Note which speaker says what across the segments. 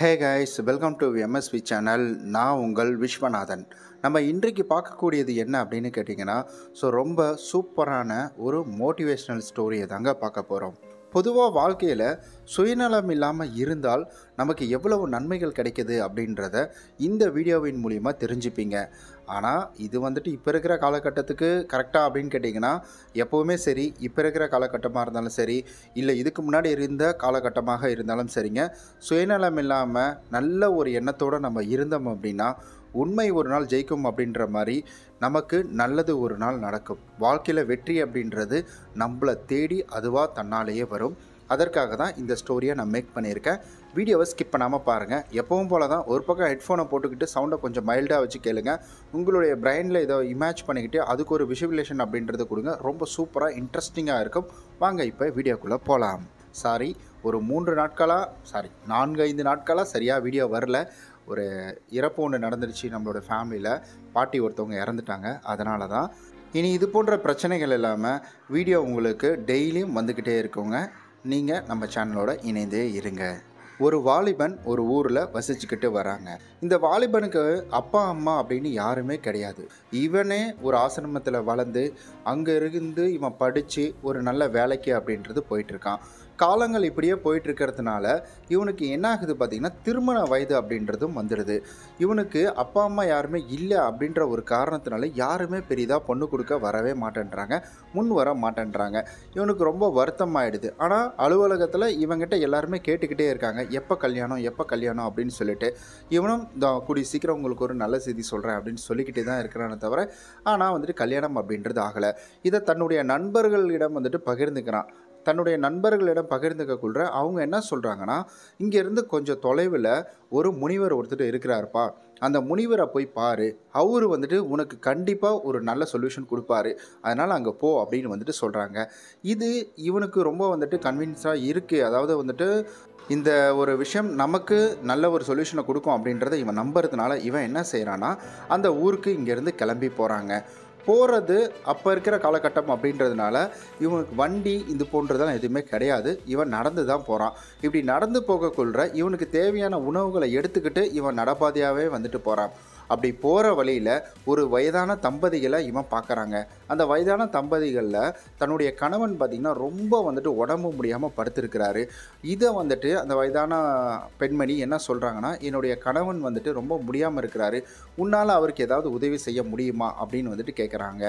Speaker 1: hey guys welcome to MSV channel நான் உங்கள் விஸ்வநாதன் நம்ம இன்றைக்கு பார்க்கக்கூடியது என்ன அப்படின்னு கேட்டிங்கன்னா ஸோ ரொம்ப சூப்பரான ஒரு மோட்டிவேஷ்னல் ஸ்டோரியை தாங்க பார்க்க போகிறோம் பொதுவாக வாழ்க்கையில் சுயநலம் இல்லாமல் இருந்தால் நமக்கு எவ்வளவு நன்மைகள் கிடைக்கிது அப்படின்றத இந்த வீடியோவின் மூலிமா தெரிஞ்சுப்பீங்க ஆனால் இது வந்துட்டு இப்போ இருக்கிற காலகட்டத்துக்கு கரெக்டாக அப்படின்னு கேட்டிங்கன்னா எப்போவுமே சரி இப்போ இருக்கிற காலகட்டமாக இருந்தாலும் சரி இல்லை இதுக்கு முன்னாடி இருந்த காலகட்டமாக இருந்தாலும் சரிங்க சுயநலம் இல்லாமல் நல்ல ஒரு எண்ணத்தோடு நம்ம இருந்தோம் அப்படின்னா உண்மை ஒரு நாள் ஜெயிக்கும் அப்படின்ற மாதிரி நமக்கு நல்லது ஒரு நாள் நடக்கும் வாழ்க்கையில் வெற்றி அப்படின்றது நம்மளை தேடி அதுவாக தன்னாலேயே வரும் அதற்காக தான் இந்த ஸ்டோரியை நான் மேக் பண்ணியிருக்கேன் வீடியோவை ஸ்கிப் பண்ணாமல் பாருங்கள் எப்பவும் போல தான் ஒரு பக்கம் ஹெட்ஃபோனை போட்டுக்கிட்டு சவுண்டை கொஞ்சம் மைல்டாக வச்சு கேளுங்க உங்களுடைய பிரெயினில் இதை இமேஜ் பண்ணிக்கிட்டு அதுக்கு ஒரு விஷுவலேஷன் அப்படின்றத கொடுங்க ரொம்ப சூப்பராக இன்ட்ரெஸ்டிங்காக இருக்கும் வாங்க இப்போ வீடியோக்குள்ளே போகலாம் சாரி ஒரு மூன்று நாட்களாக சாரி நான்கு ஐந்து நாட்களாக சரியாக வீடியோ வரல ஒரு இறப்பு ஒன்று நடந்துருச்சு நம்மளோட ஃபேமிலியில் பாட்டி ஒருத்தவங்க இறந்துட்டாங்க அதனால தான் இனி இது போன்ற பிரச்சனைகள் இல்லாமல் வீடியோ உங்களுக்கு டெய்லியும் வந்துக்கிட்டே இருக்கவங்க நீங்கள் நம்ம சேனலோட இணைந்தே இருங்க ஒரு வாலிபன் ஒரு ஊரில் வசிச்சுக்கிட்டு வராங்க இந்த வாலிபனுக்கு அப்பா அம்மா அப்படின்னு யாருமே கிடையாது இவனே ஒரு ஆசிரமத்தில் வளர்ந்து அங்கே இருந்து இவன் படித்து ஒரு நல்ல வேலைக்கு அப்படின்றது போயிட்டுருக்கான் காலங்கள் இப்படியே போயிட்டு இருக்கிறதுனால இவனுக்கு என்ன ஆகுது பார்த்திங்கன்னா திருமண வயது அப்படின்றதும் வந்துடுது இவனுக்கு அப்பா அம்மா யாருமே இல்லை அப்படின்ற ஒரு காரணத்தினால யாருமே பெரிதாக பொண்ணு கொடுக்க வரவே மாட்டேன்றாங்க முன் வர மாட்டேன்றாங்க இவனுக்கு ரொம்ப வருத்தம் ஆகிடுது ஆனால் அலுவலகத்தில் இவங்கிட்ட எல்லாருமே கேட்டுக்கிட்டே இருக்காங்க எப்போ கல்யாணம் எப்போ கல்யாணம் அப்படின்னு சொல்லிட்டு இவனும் கூடிய சீக்கிரம் உங்களுக்கு ஒரு நல்ல செய்தி சொல்கிறேன் அப்படின்னு சொல்லிக்கிட்டே தான் இருக்கிறானே தவிர ஆனால் வந்துட்டு கல்யாணம் அப்படின்றது ஆகலை இதை தன்னுடைய நண்பர்களிடம் வந்துட்டு பகிர்ந்துக்கிறான் தன்னுடைய நண்பர்களிடம் பகிர்ந்துக்க கொள்கிற அவங்க என்ன சொல்கிறாங்கன்னா இங்கேருந்து கொஞ்சம் தொலைவில் ஒரு முனிவர் ஒருத்தர் இருக்கிறாருப்பா அந்த முனிவரை போய் பாரு அவரு வந்துட்டு உனக்கு கண்டிப்பாக ஒரு நல்ல சொல்யூஷன் கொடுப்பாரு அதனால் அங்கே போ அப்படின்னு வந்துட்டு சொல்கிறாங்க இது இவனுக்கு ரொம்ப வந்துட்டு கன்வின்ஸாக இருக்குது அதாவது வந்துட்டு இந்த ஒரு விஷயம் நமக்கு நல்ல ஒரு சொல்யூஷனை கொடுக்கும் அப்படின்றத இவன் நம்புறதுனால இவன் என்ன செய்கிறான்னா அந்த ஊருக்கு இங்கேருந்து கிளம்பி போகிறாங்க போகிறது அப்போ இருக்கிற காலகட்டம் அப்படின்றதுனால இவனுக்கு வண்டி இது போன்றதெல்லாம் எதுவுமே கிடையாது இவன் நடந்து தான் போகிறான் இப்படி நடந்து போகக்குள்ள இவனுக்கு தேவையான உணவுகளை எடுத்துக்கிட்டு இவன் நடப்பாதையாகவே வந்துட்டு போகிறான் அப்படி போகிற வழியில் ஒரு வயதான தம்பதிகளை இவன் பார்க்குறாங்க அந்த வயதான தம்பதிகளில் தன்னுடைய கணவன் பார்த்திங்கன்னா ரொம்ப வந்துட்டு உடம்பு முடியாமல் படுத்திருக்கிறாரு இதை வந்துட்டு அந்த வயதான பெண்மணி என்ன சொல்கிறாங்கன்னா என்னுடைய கணவன் வந்துட்டு ரொம்ப முடியாமல் இருக்கிறாரு உன்னால் அவருக்கு ஏதாவது உதவி செய்ய முடியுமா அப்படின்னு வந்துட்டு கேட்குறாங்க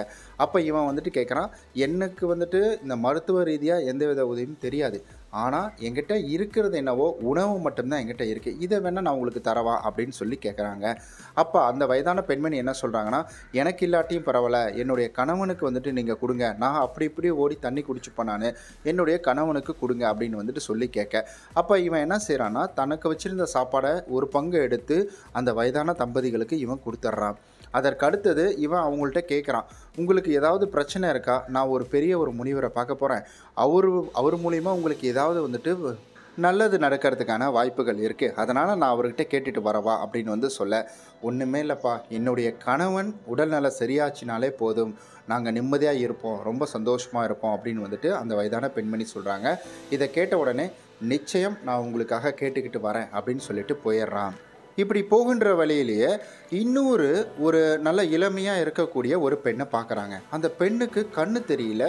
Speaker 1: அப்போ இவன் வந்துட்டு கேட்குறான் எனக்கு வந்துட்டு இந்த மருத்துவ ரீதியாக எந்தவித உதவியும் தெரியாது ஆனால் எங்கிட்ட இருக்கிறது என்னவோ உணவு மட்டும்தான் எங்கிட்ட இருக்குது இதை வேணால் நான் உங்களுக்கு தரவா அப்படின்னு சொல்லி கேட்குறாங்க அப்போ அந்த வயதான பெண்மணி என்ன சொல்கிறாங்கன்னா எனக்கு இல்லாட்டியும் பரவாயில்ல என்னுடைய கணவனுக்கு வந்துட்டு நீங்கள் கொடுங்க நான் அப்படி இப்படி ஓடி தண்ணி குடிச்சுப்பேன் நான் என்னுடைய கணவனுக்கு கொடுங்க அப்படின்னு வந்துட்டு சொல்லி கேட்க அப்போ இவன் என்ன செய்கிறான்னா தனக்கு வச்சுருந்த சாப்பாடை ஒரு பங்கு எடுத்து அந்த வயதான தம்பதிகளுக்கு இவன் கொடுத்துட்றான் அதற்கடுத்தது இவன் அவங்கள்ட்ட கேட்குறான் உங்களுக்கு ஏதாவது பிரச்சனை இருக்கா நான் ஒரு பெரிய ஒரு முனிவரை பார்க்க போகிறேன் அவர் அவர் மூலிமா உங்களுக்கு ஏதாவது வந்துட்டு நல்லது நடக்கிறதுக்கான வாய்ப்புகள் இருக்குது அதனால் நான் அவர்கிட்ட கேட்டுட்டு வரவா அப்படின்னு வந்து சொல்ல ஒன்றுமே இல்லைப்பா என்னுடைய கணவன் உடல்நல சரியாச்சினாலே போதும் நாங்கள் நிம்மதியாக இருப்போம் ரொம்ப சந்தோஷமாக இருப்போம் அப்படின்னு வந்துட்டு அந்த வயதான பெண்மணி சொல்கிறாங்க இதை கேட்ட உடனே நிச்சயம் நான் உங்களுக்காக கேட்டுக்கிட்டு வரேன் அப்படின்னு சொல்லிட்டு போயிடுறான் இப்படி போகின்ற வழியிலேயே இன்னொரு ஒரு நல்ல இளமையாக இருக்கக்கூடிய ஒரு பெண்ணை பார்க்குறாங்க அந்த பெண்ணுக்கு கண்ணு தெரியல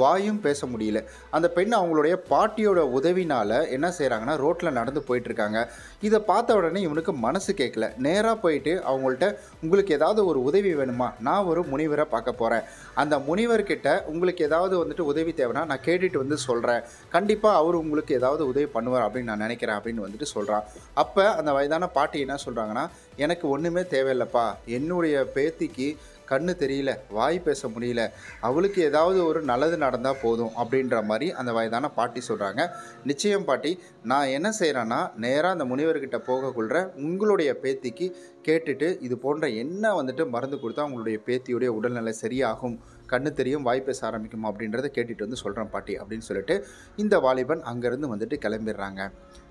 Speaker 1: வாயும் பேச முடியல அந்த பெண் அவங்களுடைய பாட்டியோட உதவினால் என்ன செய்கிறாங்கன்னா ரோட்டில் நடந்து போயிட்டுருக்காங்க இதை பார்த்த உடனே இவனுக்கு மனசு கேட்கல நேராக போயிட்டு அவங்கள்ட்ட உங்களுக்கு ஏதாவது ஒரு உதவி வேணுமா நான் ஒரு முனிவரை பார்க்க போகிறேன் அந்த முனிவர்கிட்ட உங்களுக்கு ஏதாவது வந்துட்டு உதவி தேவைன்னா நான் கேட்டுட்டு வந்து சொல்கிறேன் கண்டிப்பாக அவர் உங்களுக்கு ஏதாவது உதவி பண்ணுவார் அப்படின்னு நான் நினைக்கிறேன் அப்படின்னு வந்துட்டு சொல்கிறான் அப்போ அந்த வயதான பாட்டி என்ன சொல்கிறாங்கன்னா எனக்கு ஒன்றுமே தேவையில்லைப்பா என்னுடைய பேத்திக்கு கண்ணு தெரியல வாய் பேச முடியல அவளுக்கு ஏதாவது ஒரு நல்லது நடந்தால் போதும் அப்படின்ற மாதிரி அந்த வயதான பாட்டி சொல்கிறாங்க நிச்சயம் பாட்டி நான் என்ன செய்கிறேன்னா நேராக அந்த முனிவர்கிட்ட போகக்குள்ள உங்களுடைய பேத்திக்கு கேட்டுட்டு இது போன்ற என்ன வந்துட்டு மருந்து கொடுத்தா உங்களுடைய பேத்தியுடைய உடல்நிலை சரியாகும் கண்ணு தெரியும் வாய் பேச ஆரம்பிக்கும் அப்படின்றத கேட்டுட்டு வந்து சொல்கிறேன் பாட்டி அப்படின்னு சொல்லிட்டு இந்த வாலிபன் அங்கேருந்து வந்துட்டு கிளம்பிடுறாங்க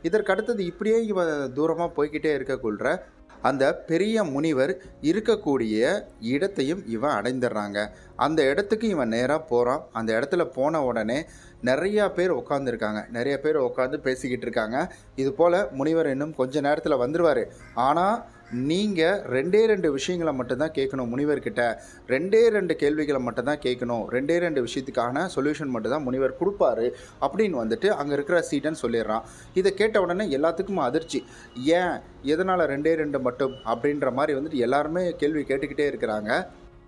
Speaker 1: இதற்கடுத்தது இப்படியே இவன் தூரமாக போய்கிட்டே இருக்கக்குள்ள அந்த பெரிய முனிவர் இருக்கக்கூடிய இடத்தையும் இவன் அடைந்துடுறாங்க அந்த இடத்துக்கு இவன் நேராக போகிறான் அந்த இடத்துல போன உடனே நிறையா பேர் உட்காந்துருக்காங்க நிறைய பேர் உட்காந்து பேசிக்கிட்டு இருக்காங்க இது போல் முனிவர் இன்னும் கொஞ்சம் நேரத்தில் வந்துடுவார் ஆனால் நீங்கள் ரெண்டே ரெண்டு விஷயங்களை மட்டும்தான் கேட்கணும் முனிவர்கிட்ட ரெண்டே ரெண்டு கேள்விகளை மட்டும்தான் கேட்கணும் ரெண்டே ரெண்டு விஷயத்துக்கான சொல்யூஷன் மட்டும்தான் முனிவர் கொடுப்பாரு அப்படின்னு வந்துட்டு அங்கே இருக்கிற சீட்டுன்னு சொல்லிடுறான் இதை கேட்ட உடனே எல்லாத்துக்கும் அதிர்ச்சி ஏன் எதனால் ரெண்டே ரெண்டு மட்டும் அப்படின்ற மாதிரி வந்துட்டு எல்லாருமே கேள்வி கேட்டுக்கிட்டே இருக்கிறாங்க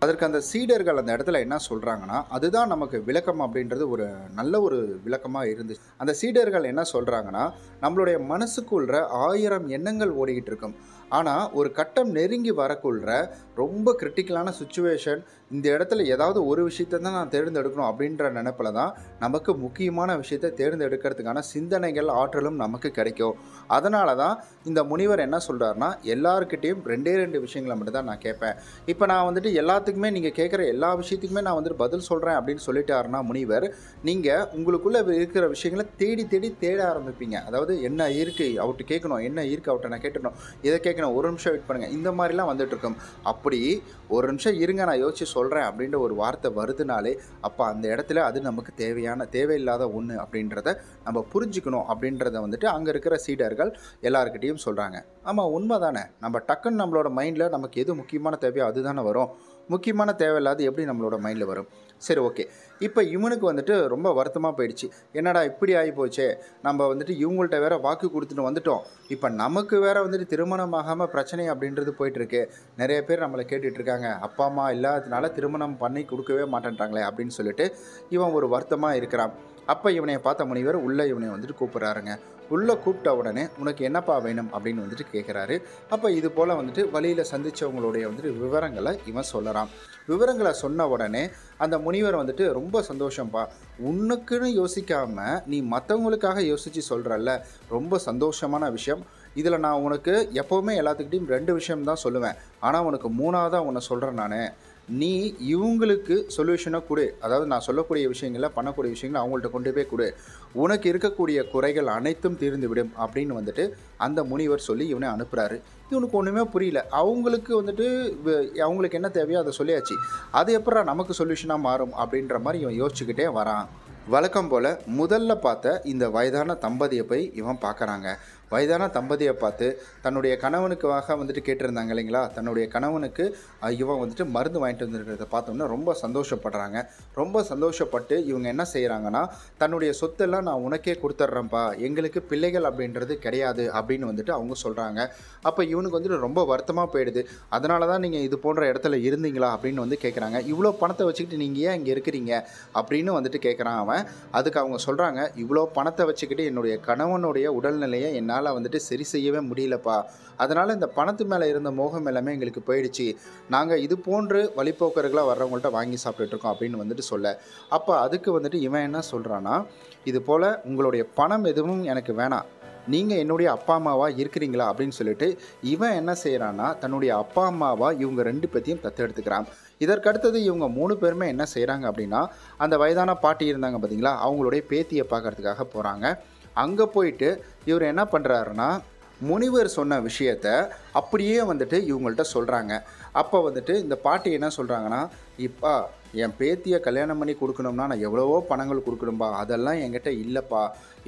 Speaker 1: அதற்கு அந்த சீடர்கள் அந்த இடத்துல என்ன சொல்கிறாங்கன்னா அதுதான் நமக்கு விளக்கம் அப்படின்றது ஒரு நல்ல ஒரு விளக்கமாக இருந்துச்சு அந்த சீடர்கள் என்ன சொல்கிறாங்கன்னா நம்மளுடைய மனசுக்குள்ள ஆயிரம் எண்ணங்கள் ஓடிக்கிட்டு இருக்கும் ஆனால் ஒரு கட்டம் நெருங்கி வரக்குள்ள ரொம்ப கிரிட்டிக்கலான சுச்சுவேஷன் இந்த இடத்துல ஏதாவது ஒரு விஷயத்தை தான் நான் தேர்ந்தெடுக்கணும் அப்படின்ற நினப்பில் தான் நமக்கு முக்கியமான விஷயத்தை தேர்ந்தெடுக்கிறதுக்கான சிந்தனைகள் ஆற்றலும் நமக்கு கிடைக்கும் அதனால தான் இந்த முனிவர் என்ன சொல்கிறாருன்னா எல்லாருக்கிட்டேயும் ரெண்டே ரெண்டு விஷயங்களை மட்டும் தான் நான் கேட்பேன் இப்போ நான் வந்துட்டு எல்லாத்துக்குமே நீங்கள் கேட்குற எல்லா விஷயத்துக்குமே நான் வந்துட்டு பதில் சொல்கிறேன் அப்படின்னு சொல்லிட்டாருன்னா முனிவர் நீங்கள் உங்களுக்குள்ளே இருக்கிற விஷயங்களை தேடி தேடி தேட ஆரம்பிப்பீங்க அதாவது என்ன இருக்குது அவர்கிட்ட கேட்கணும் என்ன இருக்குது அவர்கிட்ட நான் கேட்டுடணும் இதை கேட்க யோசிக்கணும் ஒரு நிமிஷம் வெயிட் பண்ணுங்கள் இந்த மாதிரிலாம் வந்துட்டுருக்கும் அப்படி ஒரு நிமிஷம் இருங்க நான் யோசித்து சொல்கிறேன் அப்படின்ற ஒரு வார்த்தை வருதுனாலே அப்போ அந்த இடத்துல அது நமக்கு தேவையான தேவையில்லாத ஒன்று அப்படின்றத நம்ம புரிஞ்சுக்கணும் அப்படின்றத வந்துட்டு அங்கே இருக்கிற சீடர்கள் எல்லாருக்கிட்டேயும் சொல்கிறாங்க ஆமாம் உண்மை தானே நம்ம டக்குன்னு நம்மளோட மைண்டில் நமக்கு எது முக்கியமான தேவையோ அதுதானே வரும் முக்கியமான தேவையில்லாது எப்படி நம்மளோட மைண்டில் வரும் சரி ஓகே இப்போ இவனுக்கு வந்துட்டு ரொம்ப வருத்தமாக போயிடுச்சு என்னடா இப்படி ஆகி போச்சே நம்ம வந்துட்டு இவங்கள்ட்ட வேற வாக்கு கொடுத்துட்டு வந்துட்டோம் இப்போ நமக்கு வேற வந்துட்டு திருமணம் ஆகாமல் பிரச்சனை அப்படின்றது போயிட்டுருக்கு நிறைய பேர் நம்மளை கேட்டுட்ருக்காங்க அப்பா அம்மா இல்லாததுனால திருமணம் பண்ணி கொடுக்கவே மாட்டேன்றாங்களே அப்படின்னு சொல்லிட்டு இவன் ஒரு வருத்தமாக இருக்கிறான் அப்போ இவனையை பார்த்த முனிவர் உள்ளே இவனை வந்துட்டு கூப்பிட்றாருங்க உள்ளே கூப்பிட்ட உடனே உனக்கு என்னப்பா வேணும் அப்படின்னு வந்துட்டு கேட்குறாரு அப்போ இது போல் வந்துட்டு வழியில் சந்தித்தவங்களுடைய வந்துட்டு விவரங்களை இவன் சொல்லலாம் விவரங்களை சொன்ன உடனே அந்த முனிவர் வந்துட்டு ரொம்ப சந்தோஷம்ப்பா உனக்குன்னு யோசிக்காமல் நீ மற்றவங்களுக்காக யோசித்து சொல்கிறல்ல ரொம்ப சந்தோஷமான விஷயம் இதில் நான் உனக்கு எப்போவுமே எல்லாத்துக்கிட்டையும் ரெண்டு விஷயம் தான் சொல்லுவேன் ஆனால் உனக்கு மூணாவதாக உன்னை சொல்கிறேன் நான் நீ இவங்களுக்கு சொல்யூஷனை கொடு அதாவது நான் சொல்லக்கூடிய விஷயங்களை பண்ணக்கூடிய விஷயங்களை அவங்கள்ட்ட கொண்டு போய் கொடு உனக்கு இருக்கக்கூடிய குறைகள் அனைத்தும் தீர்ந்துவிடும் அப்படின்னு வந்துட்டு அந்த முனிவர் சொல்லி இவனை அனுப்புகிறாரு இவனுக்கு ஒன்றுமே புரியல அவங்களுக்கு வந்துட்டு அவங்களுக்கு என்ன தேவையோ அதை சொல்லியாச்சு அது எப்படா நமக்கு சொல்யூஷனாக மாறும் அப்படின்ற மாதிரி இவன் யோசிச்சுக்கிட்டே வரான் வழக்கம் போல் முதல்ல பார்த்த இந்த வயதான தம்பதியை போய் இவன் பார்க்குறாங்க வயதான தம்பதியை பார்த்து தன்னுடைய கணவனுக்காக வந்துட்டு கேட்டிருந்தாங்க இல்லைங்களா தன்னுடைய கணவனுக்கு இவன் வந்துட்டு மருந்து வாங்கிட்டு வந்துருக்கிறத பார்த்தோம்னா ரொம்ப சந்தோஷப்படுறாங்க ரொம்ப சந்தோஷப்பட்டு இவங்க என்ன செய்கிறாங்கன்னா தன்னுடைய சொத்தெல்லாம் நான் உனக்கே கொடுத்துட்றேன்ப்பா எங்களுக்கு பிள்ளைகள் அப்படின்றது கிடையாது அப்படின்னு வந்துட்டு அவங்க சொல்கிறாங்க அப்போ இவனுக்கு வந்துட்டு ரொம்ப வருத்தமாக போயிடுது அதனால தான் நீங்கள் இது போன்ற இடத்துல இருந்தீங்களா அப்படின்னு வந்து கேட்குறாங்க இவ்வளோ பணத்தை வச்சுக்கிட்டு நீங்கள் ஏன் இங்கே இருக்கிறீங்க அப்படின்னு வந்துட்டு கேட்குறான் அவன் அதுக்கு அவங்க சொல்கிறாங்க இவ்வளோ பணத்தை வச்சுக்கிட்டு என்னுடைய கணவனுடைய உடல்நிலையை என்ன என்னால் வந்துட்டு சரி செய்யவே முடியலப்பா அதனால் இந்த பணத்து மேலே இருந்த மோகம் எல்லாமே எங்களுக்கு போயிடுச்சு நாங்கள் இது போன்று வழிபோக்கர்களாக வர்றவங்கள்ட்ட வாங்கி சாப்பிட்டுட்ருக்கோம் அப்படின்னு வந்துட்டு சொல்ல அப்போ அதுக்கு வந்துட்டு இவன் என்ன சொல்கிறான்னா இது போல் உங்களுடைய பணம் எதுவும் எனக்கு வேணாம் நீங்கள் என்னுடைய அப்பா அம்மாவாக இருக்கிறீங்களா அப்படின்னு சொல்லிட்டு இவன் என்ன செய்கிறான்னா தன்னுடைய அப்பா அம்மாவாக இவங்க ரெண்டு பேத்தையும் தத்தெடுத்துக்கிறான் இதற்கடுத்தது இவங்க மூணு பேருமே என்ன செய்கிறாங்க அப்படின்னா அந்த வயதான பாட்டி இருந்தாங்க பார்த்தீங்களா அவங்களுடைய பேத்தியை பார்க்கறதுக்காக போகிறாங்க அங்கே போயிட்டு இவர் என்ன பண்ணுறாருன்னா முனிவர் சொன்ன விஷயத்த அப்படியே வந்துட்டு இவங்கள்ட்ட சொல்கிறாங்க அப்போ வந்துட்டு இந்த பாட்டி என்ன சொல்கிறாங்கன்னா இப்போ என் பேத்தியை கல்யாணம் பண்ணி கொடுக்கணும்னா நான் எவ்வளவோ பணங்கள் கொடுக்கணும்பா அதெல்லாம் என்கிட்ட இல்லைப்பா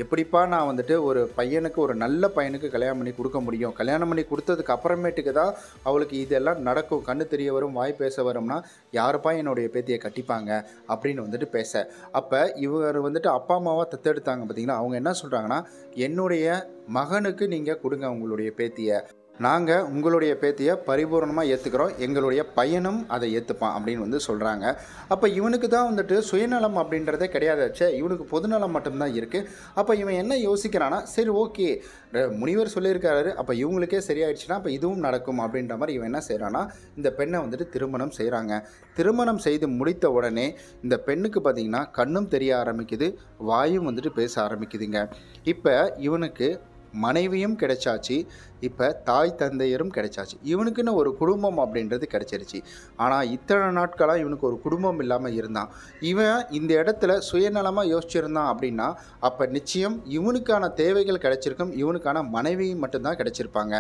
Speaker 1: எப்படிப்பா நான் வந்துட்டு ஒரு பையனுக்கு ஒரு நல்ல பையனுக்கு கல்யாணம் பண்ணி கொடுக்க முடியும் கல்யாணம் பண்ணி கொடுத்ததுக்கு அப்புறமேட்டுக்கு தான் அவளுக்கு இதெல்லாம் நடக்கும் கண்ணு தெரிய வரும் வாய் பேச வரும்னா யாருப்பா என்னுடைய பேத்தியை கட்டிப்பாங்க அப்படின்னு வந்துட்டு பேச அப்போ இவர் வந்துட்டு அப்பா அம்மாவாக தத்தெடுத்தாங்க பார்த்தீங்கன்னா அவங்க என்ன சொல்கிறாங்கன்னா என்னுடைய மகனுக்கு நீங்கள் கொடுங்க உங்களுடைய பேத்தியை நாங்கள் உங்களுடைய பேத்தியை பரிபூர்ணமாக ஏற்றுக்கிறோம் எங்களுடைய பையனும் அதை ஏற்றுப்பான் அப்படின்னு வந்து சொல்கிறாங்க அப்போ இவனுக்கு தான் வந்துட்டு சுயநலம் அப்படின்றதே கிடையாதாச்சு இவனுக்கு பொதுநலம் மட்டும்தான் இருக்குது அப்போ இவன் என்ன யோசிக்கிறான்னா சரி ஓகே முனிவர் சொல்லியிருக்காரு அப்போ இவங்களுக்கே சரியாயிடுச்சுன்னா அப்போ இதுவும் நடக்கும் அப்படின்ற மாதிரி இவன் என்ன செய்கிறான்னா இந்த பெண்ணை வந்துட்டு திருமணம் செய்கிறாங்க திருமணம் செய்து முடித்த உடனே இந்த பெண்ணுக்கு பார்த்திங்கன்னா கண்ணும் தெரிய ஆரம்பிக்குது வாயும் வந்துட்டு பேச ஆரம்பிக்குதுங்க இப்போ இவனுக்கு மனைவியும் கிடைச்சாச்சு இப்போ தாய் தந்தையரும் கிடைச்சாச்சு இவனுக்குன்னு ஒரு குடும்பம் அப்படின்றது கிடைச்சிருச்சு ஆனால் இத்தனை நாட்களாக இவனுக்கு ஒரு குடும்பம் இல்லாமல் இருந்தான் இவன் இந்த இடத்துல சுயநலமாக யோசிச்சிருந்தான் அப்படின்னா அப்போ நிச்சயம் இவனுக்கான தேவைகள் கிடைச்சிருக்கும் இவனுக்கான மனைவியும் மட்டும்தான் கிடைச்சிருப்பாங்க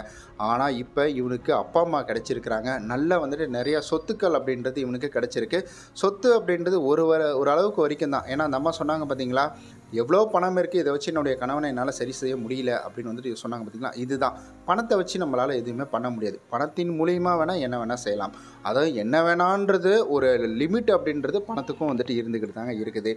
Speaker 1: ஆனால் இப்போ இவனுக்கு அப்பா அம்மா கிடைச்சிருக்கிறாங்க நல்லா வந்துட்டு நிறையா சொத்துக்கள் அப்படின்றது இவனுக்கு கிடைச்சிருக்கு சொத்து அப்படின்றது ஒரு வர ஒரு அளவுக்கு வரைக்கும் தான் ஏன்னா அந்த அம்மா சொன்னாங்க பார்த்தீங்களா எவ்வளோ பணம் இருக்குது இதை வச்சு என்னுடைய கணவனை என்னால் சரி செய்ய முடியல அப்படின்னு வந்துட்டு சொன்னாங்க பார்த்தீங்களா இதுதான் பணத்தை வச்சு நம்மளால் எதுவுமே பண்ண முடியாது பணத்தின் மூலியமாக வேணால் என்ன வேணால் செய்யலாம் அதாவது என்ன வேணான்றது ஒரு லிமிட் அப்படின்றது பணத்துக்கும் வந்துட்டு இருந்துக்கிட்டு தாங்க இருக்குது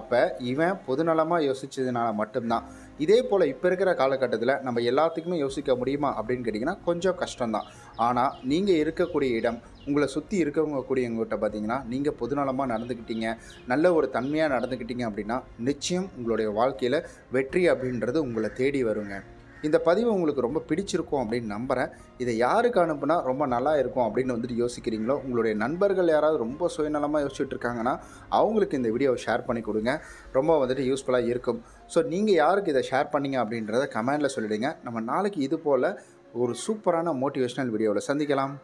Speaker 1: அப்போ இவன் பொதுநலமாக யோசித்ததுனால மட்டும்தான் இதே போல் இப்போ இருக்கிற காலகட்டத்தில் நம்ம எல்லாத்துக்குமே யோசிக்க முடியுமா அப்படின்னு கேட்டிங்கன்னா கொஞ்சம் கஷ்டம்தான் ஆனால் நீங்கள் இருக்கக்கூடிய இடம் உங்களை சுற்றி இருக்கவங்க கூடியவங்ககிட்ட பார்த்தீங்கன்னா நீங்கள் பொதுநலமாக நடந்துக்கிட்டீங்க நல்ல ஒரு தன்மையாக நடந்துக்கிட்டீங்க அப்படின்னா நிச்சயம் உங்களுடைய வாழ்க்கையில் வெற்றி அப்படின்றது உங்களை தேடி வருங்க இந்த பதிவு உங்களுக்கு ரொம்ப பிடிச்சிருக்கும் அப்படின்னு நம்புகிறேன் இதை யாருக்கு அனுப்புனா ரொம்ப நல்லா இருக்கும் அப்படின்னு வந்துட்டு யோசிக்கிறீங்களோ உங்களுடைய நண்பர்கள் யாராவது ரொம்ப சுயநலமாக யோசிச்சுட்டு இருக்காங்கன்னா அவங்களுக்கு இந்த வீடியோவை ஷேர் பண்ணி கொடுங்க ரொம்ப வந்துட்டு யூஸ்ஃபுல்லாக இருக்கும் ஸோ நீங்கள் யாருக்கு இதை ஷேர் பண்ணீங்க அப்படின்றத கமெண்டில் சொல்லிவிடுங்க நம்ம நாளைக்கு இது போல் ஒரு சூப்பரான மோட்டிவேஷ்னல் வீடியோவில் சந்திக்கலாம்